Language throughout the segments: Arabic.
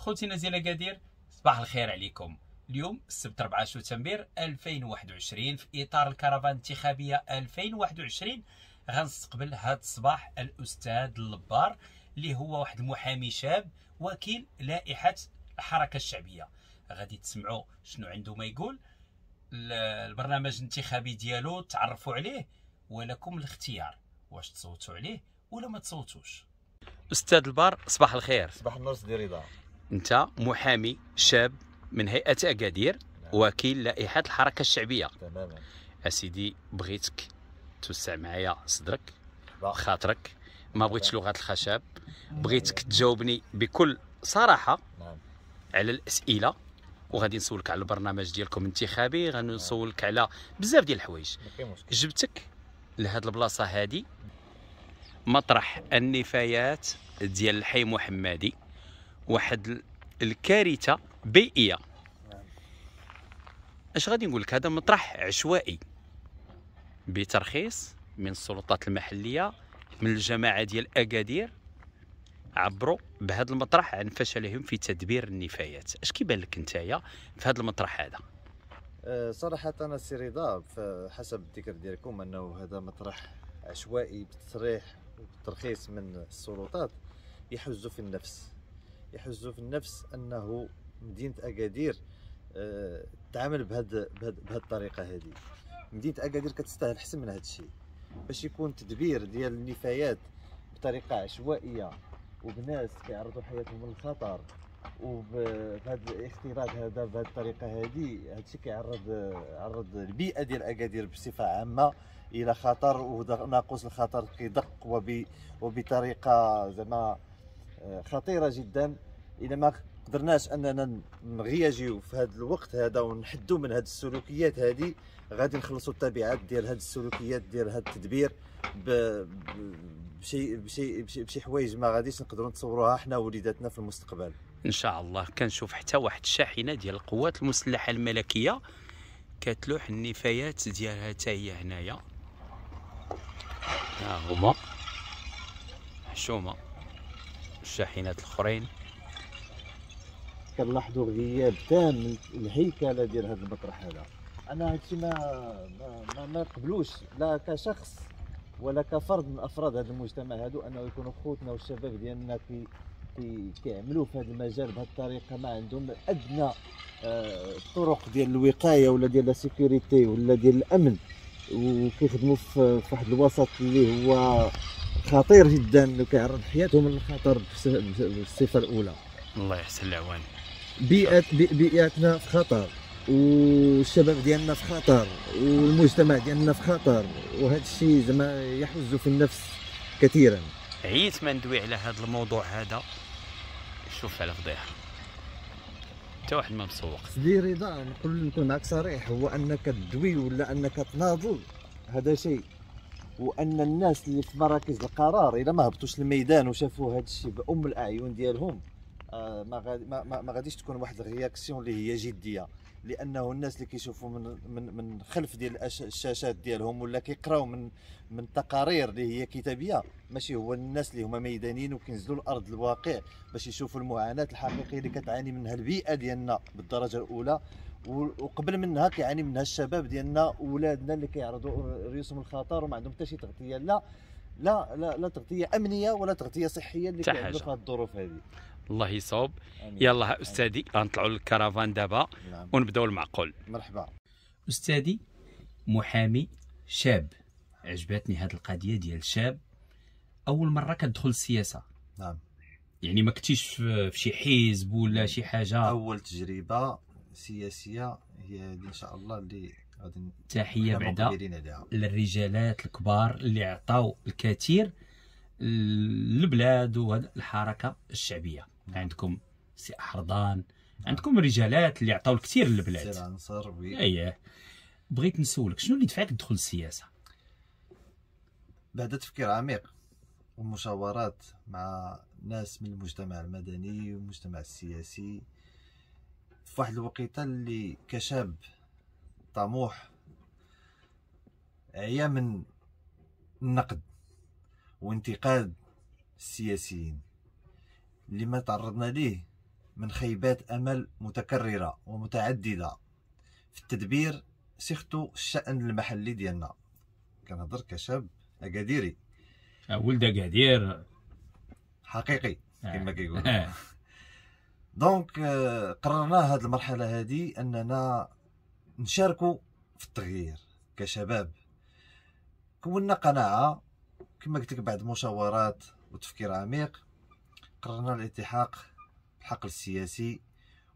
خوتي نزيل قادير صباح الخير عليكم اليوم السبت 4 شتنبر 2021 في اطار الكرفان الانتخابيه 2021 غنستقبل هذا الصباح الاستاذ اللبار اللي هو واحد المحامي شاب وكيل لائحه الحركه الشعبيه غادي تسمعوا شنو عنده ما يقول البرنامج الانتخابي ديالو تعرفوا عليه ولكم الاختيار واش تصوتوا عليه ولا ما تصوتوش استاذ البار صباح الخير صباح النور سيدي رضا انت محامي شاب من هيئه اكادير وكيل لائحه الحركه الشعبيه تماما اسيدي بغيتك توسع معايا صدرك خاطرك ما بغيتش لغه الخشب بغيتك تجاوبني بكل صراحه نعم. على الاسئله وغادي نسولك على البرنامج ديالكم الانتخابي غادي نسولك على بزاف ديال الحوايج جبتك لهاد البلاصه هادي مطرح النفايات ديال الحي محمدي واحد الكارثه بيئيه اش غادي نقول لك هذا مطرح عشوائي بترخيص من السلطات المحليه من الجماعه ديال اكادير عبروا بهذا المطرح عن فشلهم في تدبير النفايات اش كيبان لك نتايا في هذا المطرح هذا أه، صراحة أنا سي رضا حسب الذكر ديالكم أنه هذا مطرح عشوائي بتصريح وبالترخيص من السلطات يحز في النفس يحز في النفس انه مدينه اكادير آه، تعامل بهذه بهد الطريقه هذه مدينه اكادير كتستاهل احسن من هذا الشيء باش يكون تدبير ديال النفايات بطريقه عشوائيه وبناس كيعرضوا حياتهم للخطر وبهذا الاختراق هذا بهذه الطريقه هذه هذا الشيء كيعرض عرض البيئه ديال اكادير بصفه عامه الى خطر وناقوس الخطر كيدق وبطريقه زعما آه، خطيره جدا اذا ما قدرناش اننا نغياجيو في هذا الوقت هذا ونحدوا من هذه السلوكيات هذه غادي نخلصوا التبعات ديال هذه السلوكيات ديال هذا التدبير بشي بشي بشي, بشي حوايج ما غاديش نقدروا نتصوروها حنا وليداتنا في المستقبل ان شاء الله كنشوف حتى واحد الشاحنه ديال القوات المسلحه الملكيه كتلوح النفايات ديالها حتى هي هنايا ها هما حشومه الشاحنات الاخرين كنلاحظوا غياب تام الهيكله ديال هذا المطرح هذا انا هادشي ما ما ما نقبلوش لا كشخص ولا كفرد من افراد هذا المجتمع هذا انه يكونوا خوتنا والشباب ديالنا كي كي كيعملوا في هذا المجال بهذه الطريقه ما عندهم ادنى الطرق آه، ديال الوقايه ولا ديال السيكوريتي ولا ديال الامن وكيخدموا في واحد الوسط اللي هو خطير جدا وكيعرض حياتهم للخطر بالصفه الاولى الله يحسن العوان بيئة بيئتنا في خطر والشباب ديالنا في خطر والمجتمع ديالنا في خطر وهذا الشيء زعما يحز في النفس كثيرا عييت ما ندوي على هذا الموضوع هذا شوف على فضيحه حتى واحد ما مسوق سيدي رضا نقول نكون معك صريح هو انك تدوي ولا انك تناضل هذا شيء وان الناس اللي في مراكز القرار الا ما هبطوش الميدان وشافوا هذا الشيء بام الاعين ديالهم آه، ما, ما, ما غاديش تكون واحد الرياكسيون اللي هي جديه لانه الناس اللي كيشوفوا من من من خلف ديال الشاشات ديالهم ولا كيقراو من من تقارير اللي هي كتابيه ماشي هو الناس اللي هما ميدانيين وكينزلوا الارض الواقع باش يشوفوا المعاناه الحقيقيه اللي كتعاني منها البيئه ديالنا بالدرجه الاولى وقبل منها كيعاني منها الشباب ديالنا ولادنا اللي كيعرضوا ريوسهم الخطر وما عندهم حتى شي تغطيه لا لا لا لا تغطيه امنيه ولا تغطيه صحيه اللي كيعملوا في هذه الظروف هذه الله يصوب يلا استاذي غنطلعوا للكرفان دابا نعم. ونبداو المعقول مرحبا استاذي محامي شاب عجبتني هذه القضيه ديال شاب اول مره كتدخل السياسه نعم يعني ما كنتيش في شي حزب ولا شي حاجه اول تجربه سياسيه هي هذه ان شاء الله اللي غادي تحيه بعدا للرجالات الكبار اللي عطاو الكثير للبلاد وهذه الحركه الشعبيه نعم. عندكم سي احرضان عندكم رجالات اللي عطاو الكثير للبلاد سي العنصر وي اييه بغيت نسولك شنو اللي دفعك تدخل السياسه بعد تفكير عميق ومشاورات مع ناس من المجتمع المدني والمجتمع السياسي واحد الوقيته اللي كشاب طموح عيا من النقد وانتقاد السياسيين اللي ما تعرضنا ليه من خيبات امل متكرره ومتعدده في التدبير سيختو الشان المحلي ديالنا كنهضر كشاب اكاديري آه، ولد اكادير حقيقي كما آه. كيقولوا دونك euh, قررنا هذه المرحله هذه اننا نشاركوا في التغيير كشباب كونا قناعه كما قلت لك بعد مشاورات وتفكير عميق قررنا الالتحاق بالحقل السياسي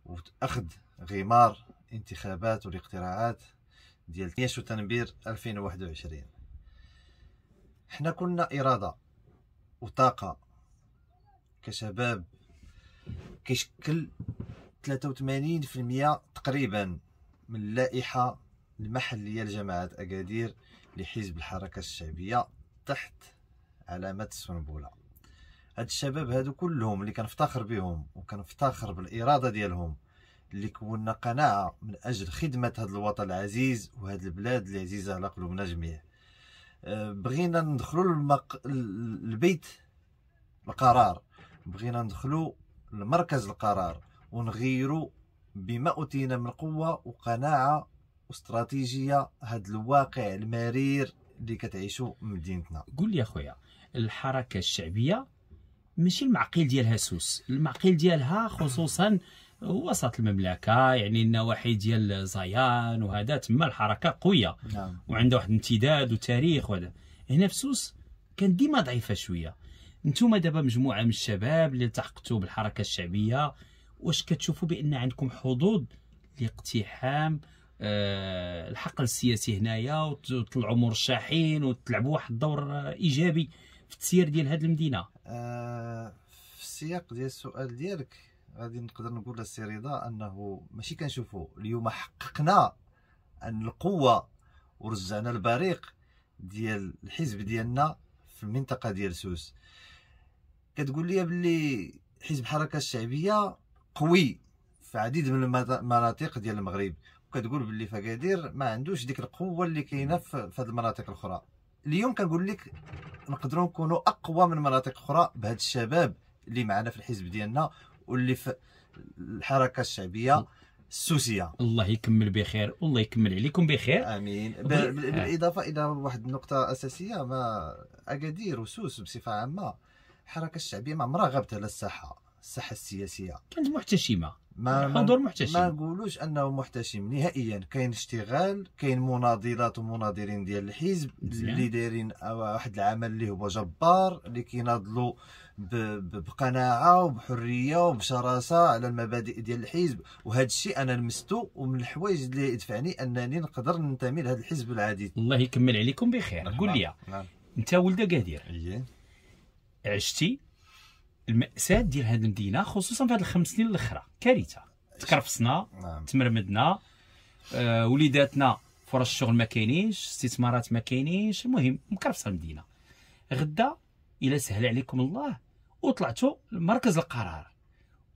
واخذ غمار انتخابات والاقتراعات ديال 12 وتنبير 2021 حنا كنا اراده وطاقه كشباب كيشكل 83% تقريبا من اللائحة المحلية لجماعة أكادير لحزب الحركة الشعبية تحت علامة السنبلة هاد الشباب هادو كلهم اللي كنفتخر بهم وكنفتخر بالإرادة ديالهم اللي كونا قناعة من أجل خدمة هاد الوطن العزيز وهاد البلاد اللي عزيزة على قلوبنا جميع أه، بغينا ندخلوا المق... البيت القرار بغينا ندخلوا المركز القرار ونغيروا بما أوتينا من قوة وقناعة واستراتيجية هذا الواقع المرير اللي كتعيشوا مدينتنا قول لي اخويا الحركة الشعبية ماشي المعقل ديالها سوس المعقل ديالها خصوصا وسط المملكه يعني النواحي ديال زيان وهذا تما الحركه قويه نعم. وعندها واحد الامتداد وتاريخ وهذا هنا في سوس كان ديما ضعيفه شويه نتوما دابا مجموعه من الشباب اللي التحقتوا بالحركه الشعبيه واش كتشوفوا بان عندكم حظوظ لاقتحام أه الحقل السياسي هنايا وتطلعوا مرشحين وتلعبوا واحد الدور ايجابي في التسيير ديال هذه المدينه أه في السياق ديال السؤال ديالك غادي نقدر نقول للسي رضا انه ماشي كنشوفوا اليوم حققنا ان القوه ورجعنا البريق ديال الحزب ديالنا في المنطقه ديال سوس كتقول لي بلي حزب الحركه الشعبيه قوي في عديد من المناطق ديال المغرب وكتقول بلي فكادير ما عندوش ديك القوه اللي كاينه في هذه المناطق الاخرى اليوم كنقول لك نقدروا نكونوا اقوى من مناطق اخرى بهذا الشباب اللي معنا في الحزب ديالنا واللي في الحركه الشعبيه السوسيه الله يكمل بخير والله يكمل عليكم بخير امين آه. بالاضافه الى واحد النقطه اساسيه ما اكادير وسوس بصفه عامه الحركه الشعبيه ما عمرها غابت على الساحه الساحه السياسيه كانت محتشمه ما حضور محتشم ما نقولوش انه محتشم نهائيا كاين اشتغال كاين مناضلات ومناضلين ديال الحزب اللي دايرين واحد العمل اللي هو جبار اللي كيناضلوا بقناعه وبحريه وبشراسه على المبادئ ديال الحزب وهذا الشيء انا لمستو ومن الحوايج اللي دفعني انني نقدر ننتمي لهذا الحزب العديد الله يكمل عليكم بخير قول لي نعم. انت ولد قادير إيه. عشتي المأساة ديال هذه المدينة خصوصا في هذه الخمس سنين الأخرى كارثة تكرفصنا نعم. تمرمدنا آه وليداتنا فرص الشغل ما كاينينش استثمارات ما كاينينش المهم مكرفصه المدينة غدا إلا سهل عليكم الله وطلعتوا لمركز القرار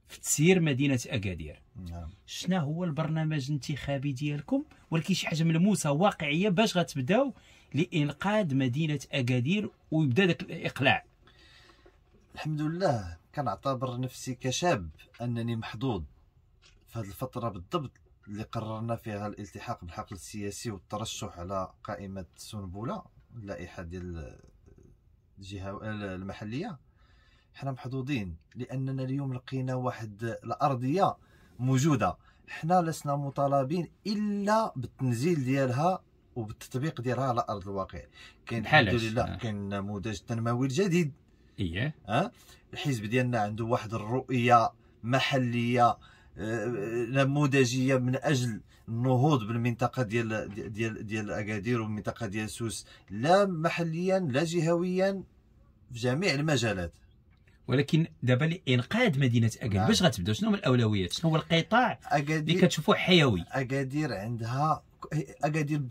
في تسيير مدينة أكادير نعم. شنا هو البرنامج الانتخابي ديالكم ولكن شي حاجة ملموسة واقعية باش غتبداو لإنقاذ مدينة أكادير ويبدا ذاك الإقلاع الحمد لله كنعتبر نفسي كشاب انني محظوظ في هذه الفتره بالضبط اللي قررنا فيها الالتحاق بالحقل السياسي والترشح على قائمه سنبوله اللائحه ديال الجهه المحليه حنا محظوظين لاننا اليوم لقينا واحد الارضيه موجوده حنا لسنا مطالبين الا بالتنزيل ديالها وبالتطبيق ديالها على ارض الواقع كاين الحمد لله آه. كاين نموذج تنموي الجديد اييه الحزب ديالنا عنده واحد الرؤيه محليه آه، آه، نموذجيه من اجل النهوض بالمنطقه ديال ديال ديال اكادير والمنطقه ديال سوس لا محليا لا جهويا في جميع المجالات ولكن دابا لانقاذ مدينه اكادير نعم. باش غتبدا شنو من الاولويات شنو هو القطاع اللي كتشوفوه حيوي اكادير عندها اكادير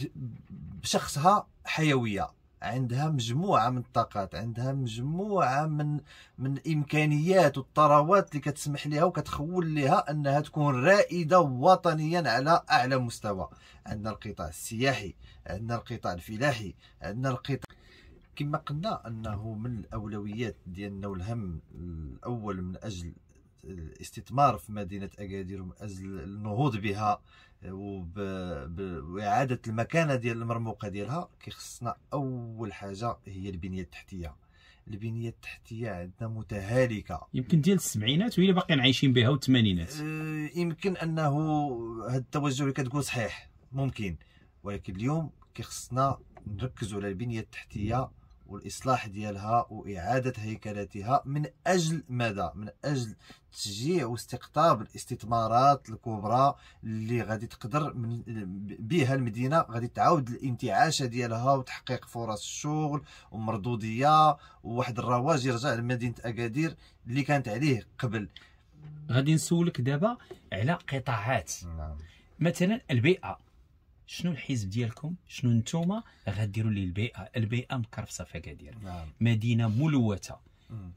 بشخصها حيويه عندها مجموعه من الطاقات عندها مجموعه من من الامكانيات والثروات اللي كتسمح لها وكتخول لها انها تكون رائده وطنيا على اعلى مستوى عندنا القطاع السياحي عندنا القطاع الفلاحي عندنا القطاع كما قلنا انه من الاولويات ديالنا والهم الاول من اجل الاستثمار في مدينه اكادير ومن اجل النهوض بها وإعادة المكانة ديال المرموقة ديالها كيخصنا أول حاجة هي البنية التحتية البنيه التحتيه عندنا متهالكه يمكن ديال السبعينات وهي باقيين عايشين بها والثمانينات أه، يمكن انه هذا التوجه اللي كتقول صحيح ممكن ولكن اليوم كيخصنا نركزوا على البنيه التحتيه والاصلاح ديالها واعاده هيكلتها من اجل ماذا من اجل تشجيع واستقطاب الاستثمارات الكبرى اللي غادي تقدر من بها المدينه غادي تعاود الانتعاشه ديالها وتحقيق فرص الشغل ومردوديه وواحد الرواج يرجع لمدينه اكادير اللي كانت عليه قبل غادي نسولك دابا على قطاعات نعم. مثلا البيئه شنو الحزب ديالكم شنو نتوما غديروا لي البيئه البيئه مكرفصه في اكادير نعم. مدينه ملوثه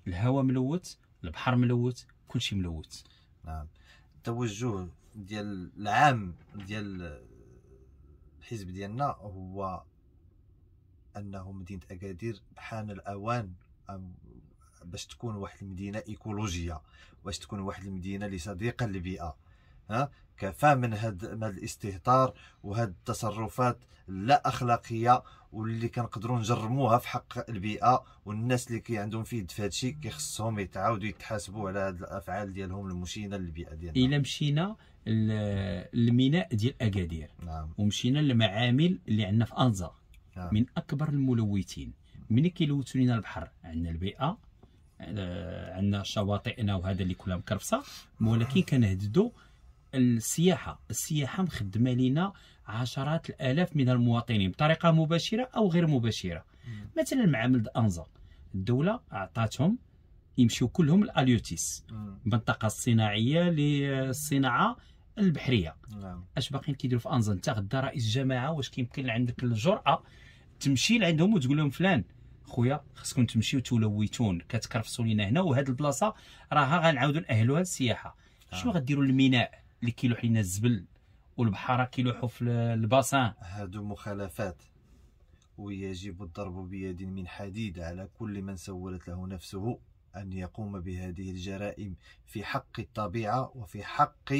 الهواء ملوث البحر ملوث كل شيء ملوث نعم التوجه ديال العام ديال الحزب ديالنا هو انه مدينه اكادير حان الاوان باش تكون واحد المدينه ايكولوجيه باش تكون واحد المدينه اللي صديقه للبيئه ها كفى من هاد من هاد الاستهتار وهاد التصرفات لا اخلاقيه واللي كنقدروا نجرموها في حق البيئه والناس اللي كي عندهم في يد في هادشي كيخصهم يتعاودوا يتحاسبوا على هاد الافعال ديالهم المشينه للبيئه ديالنا الا مشينا للميناء ديال اكادير نعم. ومشينا للمعامل اللي عندنا في انزا نعم. من اكبر الملوثين ملي كيلوثوا لنا البحر عندنا البيئه آه، عندنا شواطئنا وهذا اللي كلها مكرفصه ولكن كنهددوا السياحه السياحه مخدمه لنا عشرات الالاف من المواطنين بطريقه مباشره او غير مباشره مثلا معامل انزا الدوله أعطتهم يمشيو كلهم الاليوتيس المنطقه الصناعيه للصناعه البحريه نعم. اش باقيين كيديروا في انزا انت غدا رئيس جماعه واش كيمكن عندك الجراه تمشي لعندهم وتقول لهم فلان خويا خصكم تمشيو تلويتون كتكرفصوا لينا هنا وهاد البلاصه راها غنعاودوا ناهلوها للسياحه شنو آه. غديروا الميناء اللي كيلوح لنا الزبل والبحاره كيلوحوا في الباسان هادو مخالفات ويجب الضرب بيد من حديد على كل من سولت له نفسه أن يقوم بهذه الجرائم في حق الطبيعة وفي حق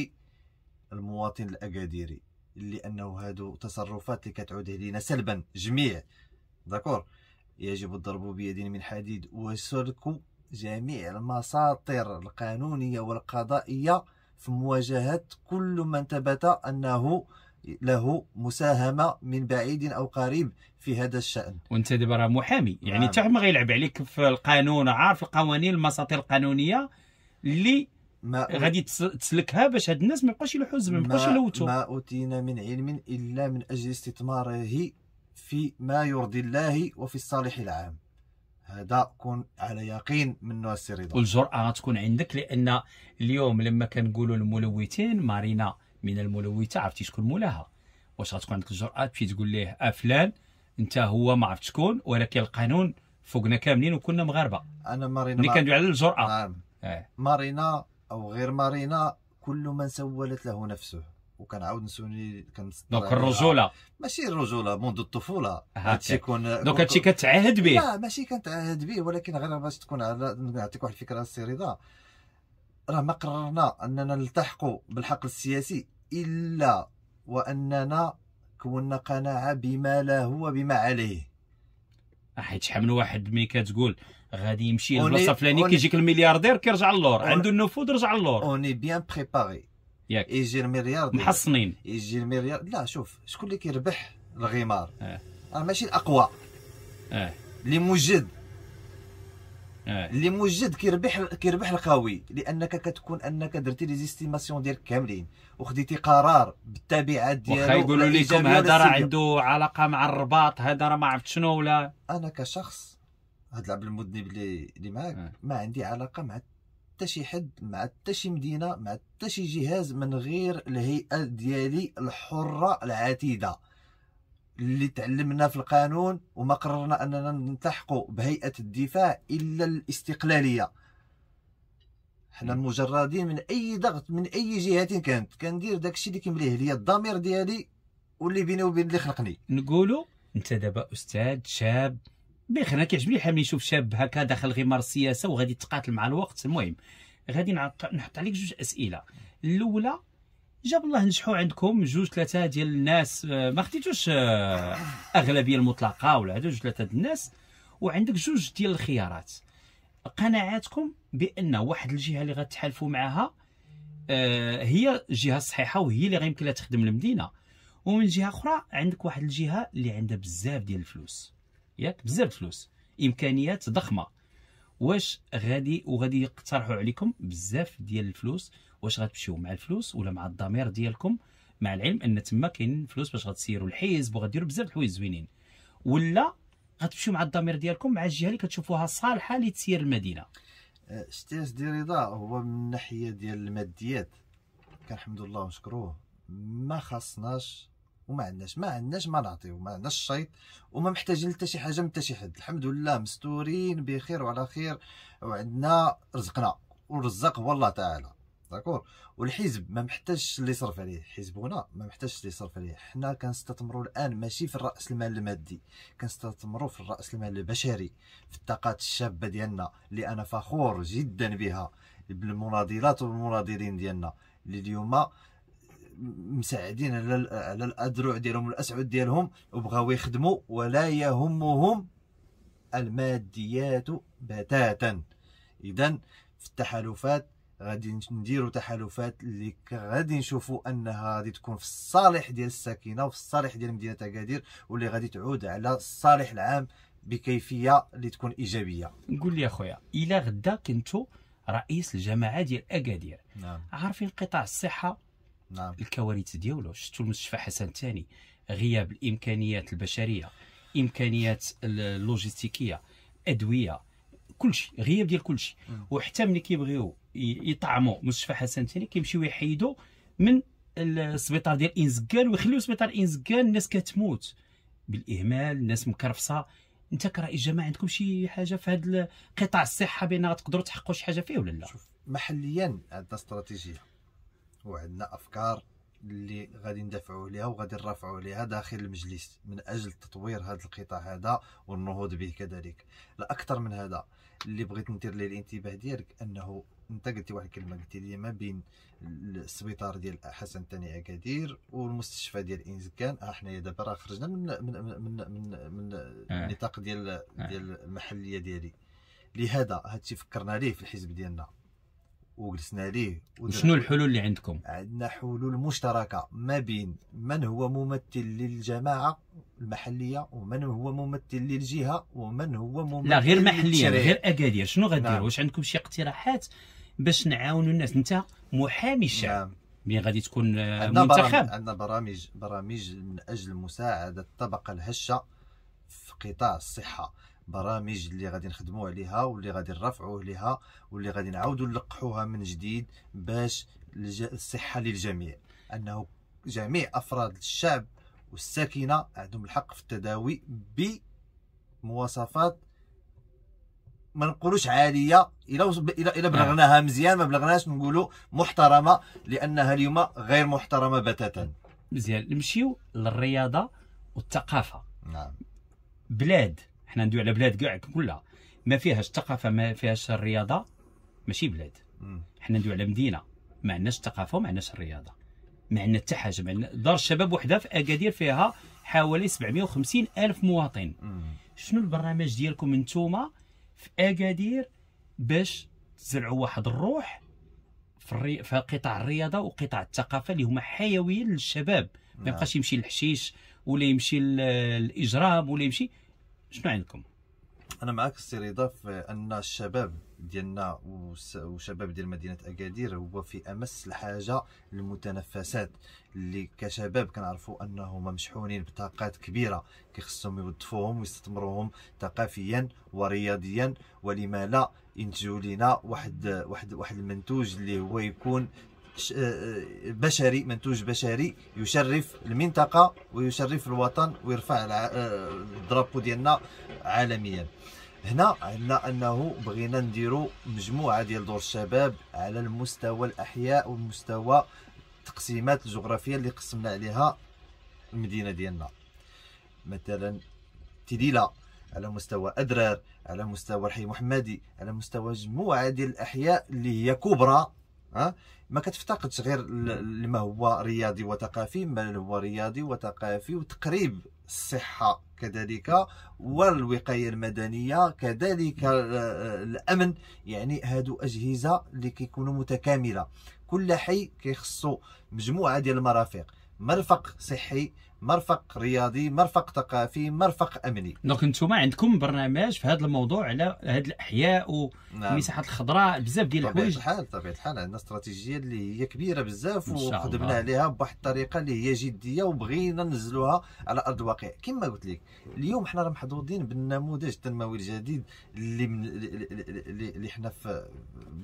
المواطن الأكاديري لأنه هادو تصرفات اللي كتعود علينا سلبا جميع داكور يجب الضرب بيد من حديد وسلك جميع المساطر القانونية والقضائية في مواجهة كل من ثبت أنه له مساهمه من بعيد او قريب في هذا الشان وانت دابا راه محامي يعني نعم. حتى ما غيلعب عليك في القانون عارف القوانين المساطير القانونيه اللي ما غادي تسلكها باش هاد الناس ما يبقاش يلوحوا الزمن ما يبقاش يلوتوا ما اوتينا من علم الا من اجل استثماره في ما يرضي الله وفي الصالح العام هذا كون على يقين منه السي رضا والجرأة غتكون عندك لأن اليوم لما كنقولوا الملوثين مارينا من الملوثة عرفتي شكون مولاها واش غتكون عندك الجرأة تمشي تقول ليه أفلان آه، فلان انت هو ما عرفت شكون ولكن القانون فوقنا كاملين وكنا مغاربه انا مارينا ملي كندوي على الجرأة نعم. آه. مارينا او غير مارينا كل من سولت له نفسه وكنعاود نسوني دونك الرجوله ماشي الرجوله منذ الطفوله هادشي يكون دونك هادشي كتعهد به لا ماشي كنتعهد به ولكن غير باش تكون على نعطيك واحد الفكره السي رضا راه ما قررنا اننا نلتحقوا بالحقل السياسي الا واننا كونا قناعه بما لا هو بما عليه أه، حيت شحال من واحد مي كتقول غادي يمشي للبلاصه الفلانيه كيجيك الملياردير كيرجع للور عنده النفوذ رجع للور اوني بيان بريباري ياك يجي المليار محصنين يجي المليار لا شوف شكون اللي كيربح الغمار اه ماشي الاقوى اه اللي موجد آه. اللي موجد كيربح كيربح القوي لانك كتكون انك درتي لي زيستيماسيون ديالك كاملين وخديتي قرار بالتبعات ديالو واخا يقولوا لكم هذا راه عنده علاقه مع الرباط هذا راه ما عرفت شنو ولا انا كشخص هاد العبد المذنب اللي اللي معاك آه. ما عندي علاقه مع حتى شي حد مع حتى شي مدينه مع حتى شي جهاز من غير الهيئه ديالي الحره العتيده اللي تعلمنا في القانون وما قررنا اننا نلتحقوا بهيئه الدفاع الا الاستقلاليه حنا مجردين من اي ضغط من اي جهه كانت كندير داكشي اللي كيمليه ليا الضمير ديالي واللي بيني وبين اللي خلقني نقولوا انت دابا استاذ شاب بخير انا كيعجبني الحال ملي نشوف شاب هكا داخل غمار السياسه وغادي يتقاتل مع الوقت المهم غادي نحط عليك جوج اسئله الاولى جاب الله نجحوا عندكم جوج ثلاثه ديال الناس آه، ما خديتوش آه، اغلبيه المطلقه ولا هادو جوج ثلاثه ديال الناس وعندك جوج ديال الخيارات قناعاتكم بان واحد الجهه اللي غتحالفوا معها آه، هي الجهه الصحيحه وهي اللي غيمكن لها تخدم المدينه ومن جهه اخرى عندك واحد الجهه اللي عندها بزاف ديال الفلوس ياك بزاف فلوس امكانيات ضخمه واش غادي وغادي يقترحوا عليكم بزاف ديال الفلوس واش غتمشيو مع الفلوس ولا مع الضمير ديالكم مع العلم ان تما كاين فلوس باش غتسيروا الحزب وغديروا بزاف الحوايج زوينين ولا غتمشيو مع الضمير ديالكم مع الجهه اللي كتشوفوها صالحه لتسير المدينه أه، شتي سيدي رضا هو من الناحيه ديال الماديات كنحمد الله ونشكروه ما خاصناش وما عندناش ما عندناش ما نعطيو ما عندناش الشيط وما محتاجين حتى شي حاجه من حتى شي حد الحمد لله مستورين بخير وعلى خير وعندنا رزقنا والرزاق هو الله تعالى داكور والحزب ما محتاجش اللي يصرف عليه حزبنا ما محتاجش اللي يصرف عليه حنا كنستثمروا الان ماشي في الراس المال المادي كنستثمروا في الراس المال البشري في الطاقات الشابه ديالنا اللي انا فخور جدا بها بالمناضلات والمناضلين ديالنا اللي اليوم مساعدين على على الاذرع ديالهم الاسعد ديالهم وبغاو يخدموا ولا يهمهم الماديات بتاتا اذا في التحالفات غادي نديروا تحالفات اللي غادي نشوفوا انها غادي تكون في الصالح ديال الساكنه وفي الصالح ديال مدينه اكادير واللي غادي تعود على الصالح العام بكيفيه اللي تكون ايجابيه قول لي اخويا الى غدا كنتو رئيس الجماعه ديال اكادير نعم. عارفين قطاع الصحه نعم. الكوارث ديالو شفتوا المستشفى حسن الثاني غياب الامكانيات البشريه امكانيات اللوجيستيكيه ادويه كلشي غياب ديال كلشي وحتى ملي كيبغيو يطعموا مستشفى حسن الثاني كيمشيو يحيدوا من السبيطار ديال انزكان ويخليو سبيطار انزكان الناس كتموت بالاهمال الناس مكرفصه انت كرئيس جماعه عندكم شي حاجه في هذا قطاع الصحه بان غتقدروا تحققوا شي حاجه فيه ولا لا؟ شوف محليا عندنا استراتيجيه وعندنا افكار اللي غادي ندافعوا عليها وغادي نرافعوا عليها داخل المجلس من اجل تطوير هذا القطاع هذا والنهوض به كذلك لا اكثر من هذا اللي بغيت ندير ليه الانتباه ديالك انه انت قلتي واحد الكلمه قلتي لي ما بين السبيطار ديال حسن الثاني اكادير والمستشفى ديال انزكان ها حنايا دابا راه خرجنا من من من من, من النطاق آه. ديال آه. ديال المحليه ديالي لهذا هادشي فكرنا ليه في الحزب ديالنا وجلسنا ليه وشنو الحلول اللي عندكم عندنا حلول مشتركه ما بين من هو ممثل للجماعه المحليه ومن هو ممثل للجهه ومن هو ممثل لا غير محليا غير اكادير شنو غادير؟ نعم. واش عندكم شي اقتراحات باش نعاونوا الناس انت محامي الشعب نعم. مين غادي تكون آه، منتخب عندنا برامج برامج من اجل مساعده الطبقه الهشه في قطاع الصحه برامج اللي غادي نخدموا عليها واللي غادي نرفعوه ليها واللي غادي نعاودوا نلقحوها من جديد باش الصحه للجميع انه جميع افراد الشعب والساكنه عندهم الحق في التداوي بمواصفات ما نقولوش عاليه الا الا الا نعم. بلغناها مزيان ما بلغناهاش نقولوا محترمه لانها اليوم غير محترمه بتاتا مزيان نمشيو للرياضه والثقافه نعم بلاد حنا ندوي على بلاد كاع كلها ما فيهاش الثقافه ما فيهاش الرياضه ماشي بلاد حنا ندوي على مدينه ما عندناش الثقافه وما عندناش الرياضه ما عندنا حتى حاجه ما عندنا دار الشباب وحده في اكادير فيها حوالي 750 الف مواطن شنو البرنامج ديالكم انتوما في اكادير باش تزرعوا واحد الروح في, في قطاع الرياضه وقطاع الثقافه اللي هما حيويين للشباب ما يبقاش نعم. يمشي للحشيش ولا يمشي للاجرام ولا يمشي شنو عندكم انا معك السير اضافه ان الشباب ديالنا وشباب ديال مدينه اكادير هو في امس الحاجه للمتنفسات اللي كشباب كنعرفوا انهم مشحونين بطاقات كبيره كيخصهم يوظفوهم ويستثمروهم ثقافيا ورياضيا ولما لا ينتجوا لنا واحد واحد واحد المنتوج اللي هو يكون آه، آه، بشري منتوج بشري يشرف المنطقة ويشرف الوطن ويرفع آه، الدرابو ديالنا عالميا هنا عندنا انه بغينا نديرو مجموعه ديال دور الشباب على المستوى الاحياء والمستوى التقسيمات الجغرافيه اللي قسمنا عليها المدينه ديالنا مثلا تديلا على مستوى ادرار على مستوى الحي محمدي على مستوى مجموعه ديال الاحياء اللي هي كبرى أه؟ ما كتفتقدش غير نعم. لما هو رياضي وثقافي ما هو رياضي وثقافي وتقريب الصحه كذلك والوقايه المدنيه كذلك آه، آه، الامن يعني هادو اجهزه اللي كيكونوا متكامله كل حي كيخصو مجموعه ديال المرافق مرفق صحي مرفق رياضي مرفق ثقافي مرفق امني دونك انتم عندكم برنامج في هذا الموضوع على هذه الاحياء والمساحات نعم. الخضراء بزاف ديال الحوايج طبيعه الحال طبيعه الحال عندنا استراتيجيه اللي هي كبيره بزاف وخدمنا عليها بواحد الطريقه اللي هي جديه وبغينا ننزلوها على ارض الواقع كما قلت لك اليوم حنا راه محظوظين بالنموذج التنموي الجديد اللي من اللي, اللي حنا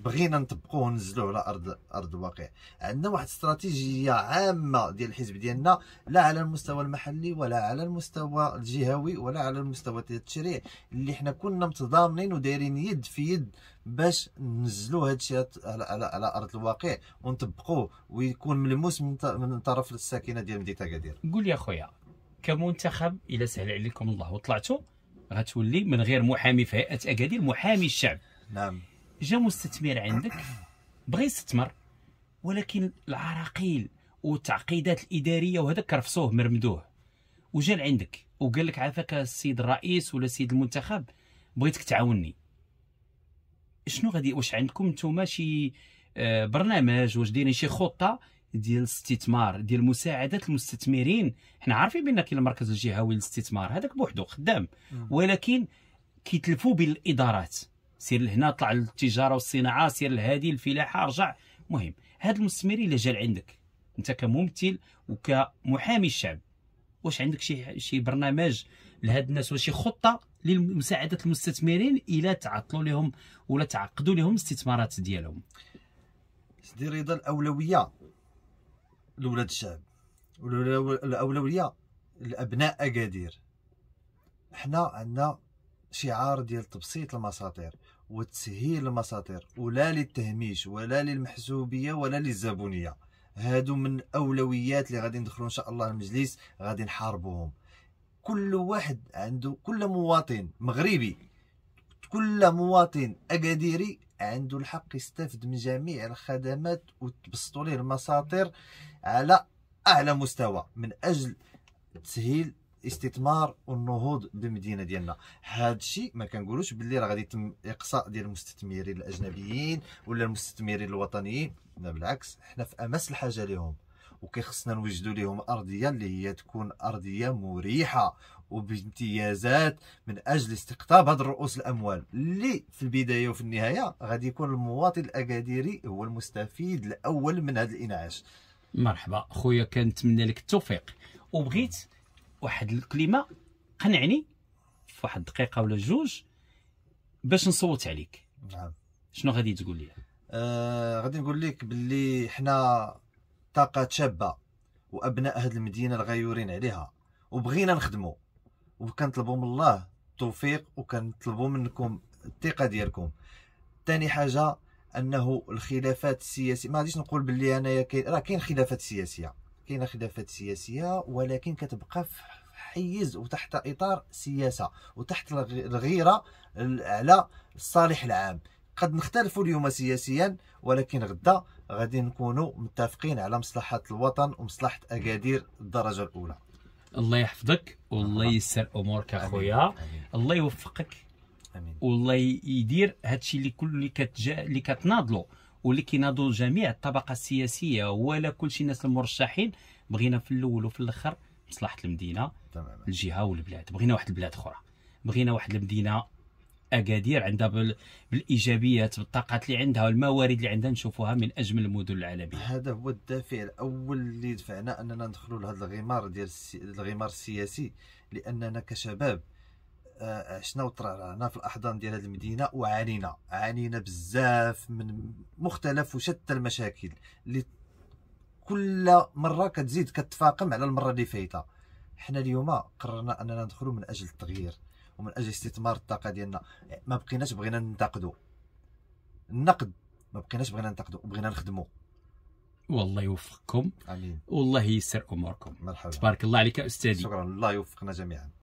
بغينا نطبقوه وننزلوه على ارض ارض الواقع عندنا واحد استراتيجيه عامه ديال الحزب ديالنا لا على المستوى المستوى المحلي ولا على المستوى الجهوي ولا على المستوى التشريع اللي حنا كنا متضامنين ودايرين يد في يد باش ننزلوا هذا الشيء على, على, على ارض الواقع ونطبقوه ويكون ملموس من, من طرف الساكنه ديال مدينه اكادير قول يا خويا كمنتخب الى سهل عليكم الله وطلعتوا غتولي من غير محامي في هيئه اكادير محامي الشعب نعم جا مستثمر عندك بغى يستثمر ولكن العراقيل والتعقيدات الاداريه وهذا كرفصوه مرمدوه وجا لعندك وقال لك عافاك السيد الرئيس ولا السيد المنتخب بغيتك تعاوني شنو غادي واش عندكم نتوما شي آه، برنامج واش دايرين شي خطه ديال الاستثمار ديال مساعده المستثمرين حنا عارفين بان كاين المركز الجهوي للاستثمار هذاك بوحدو خدام ولكن كيتلفوا بالادارات سير لهنا طلع للتجاره والصناعه سير لهذه الفلاحه رجع مهم هاد المستثمرين اللي جا عندك انت كممثل وكمحامي الشعب واش عندك شي شي برنامج لهاد الناس وشي خطه لمساعده المستثمرين الى تعطلوا لهم ولا تعقدوا لهم الاستثمارات ديالهم سيدي رضا الاولويه لولاد الشعب الاولويه لابناء اكادير حنا عندنا شعار ديال تبسيط المساطير وتسهيل المساطير ولا للتهميش ولا للمحسوبيه ولا للزبونيه هادو من الاولويات اللي غادي ندخلوا ان شاء الله المجلس غادي نحاربوهم كل واحد عنده كل مواطن مغربي كل مواطن اكاديري عنده الحق يستافد من جميع الخدمات وتبسطوا ليه المساطر على اعلى مستوى من اجل تسهيل الاستثمار والنهوض بالمدينه ديالنا هذا الشيء ما كنقولوش باللي راه غادي يتم اقصاء ديال المستثمرين الاجنبيين ولا المستثمرين الوطنيين لا بالعكس حنا في امس الحاجه لهم وكيخصنا نوجدوا لهم ارضيه اللي هي تكون ارضيه مريحه وبامتيازات من اجل استقطاب هذه الرؤوس الاموال اللي في البدايه وفي النهايه غادي يكون المواطن الاكاديري هو المستفيد الاول من هذا الانعاش مرحبا خويا كنتمنى لك التوفيق وبغيت واحد الكلمه قنعني في واحد دقيقه ولا جوج باش نصوت عليك نعم شنو غادي تقول لي آه غادي نقول لك باللي حنا طاقه شابه وابناء هاد المدينه الغيورين عليها وبغينا نخدموا وكنطلبوا من الله التوفيق وكنطلبوا منكم الثقه ديالكم ثاني حاجه انه الخلافات السياسيه ما غاديش نقول باللي انايا كاين راه كاين خلافات سياسيه كاين خلافات سياسيه ولكن كتبقى في حيز وتحت اطار سياسه وتحت الغيره على الصالح العام قد نختلفوا اليوم سياسيا ولكن غدا غادي نكونوا متفقين على مصلحه الوطن ومصلحه اكادير الدرجه الاولى الله يحفظك والله ييسر امورك اخويا الله يوفقك امين والله يدير هادشي اللي كل اللي كتجا اللي كتناضلو واللي كيناضلوا جميع الطبقه السياسيه ولا كلشي الناس المرشحين بغينا في الاول وفي الاخر مصلحه المدينه تمام. الجهه والبلاد بغينا واحد البلاد اخرى بغينا واحد المدينه اكادير عندها بال... بالايجابيات بالطاقات اللي عندها والموارد اللي عندها نشوفوها من اجمل المدن العالميه هذا هو الدافع الاول اللي دفعنا اننا ندخلوا لهذا الغمار ديال السي... الغمار السياسي لاننا كشباب آه، عشنا وطرعنا في الاحضان ديال هذه المدينه وعانينا عانينا بزاف من مختلف وشتى المشاكل اللي كل مره كتزيد كتفاقم على المره اللي فايته حنا اليوم قررنا اننا ندخلوا من اجل التغيير ومن اجل استثمار الطاقه ديالنا ما بقيناش بغينا ننتقدوا النقد ما بقيناش بغينا ننتقدوا بغينا نخدموا والله يوفقكم امين والله ييسر اموركم مرحبا تبارك الله عليك استاذي شكرا الله يوفقنا جميعا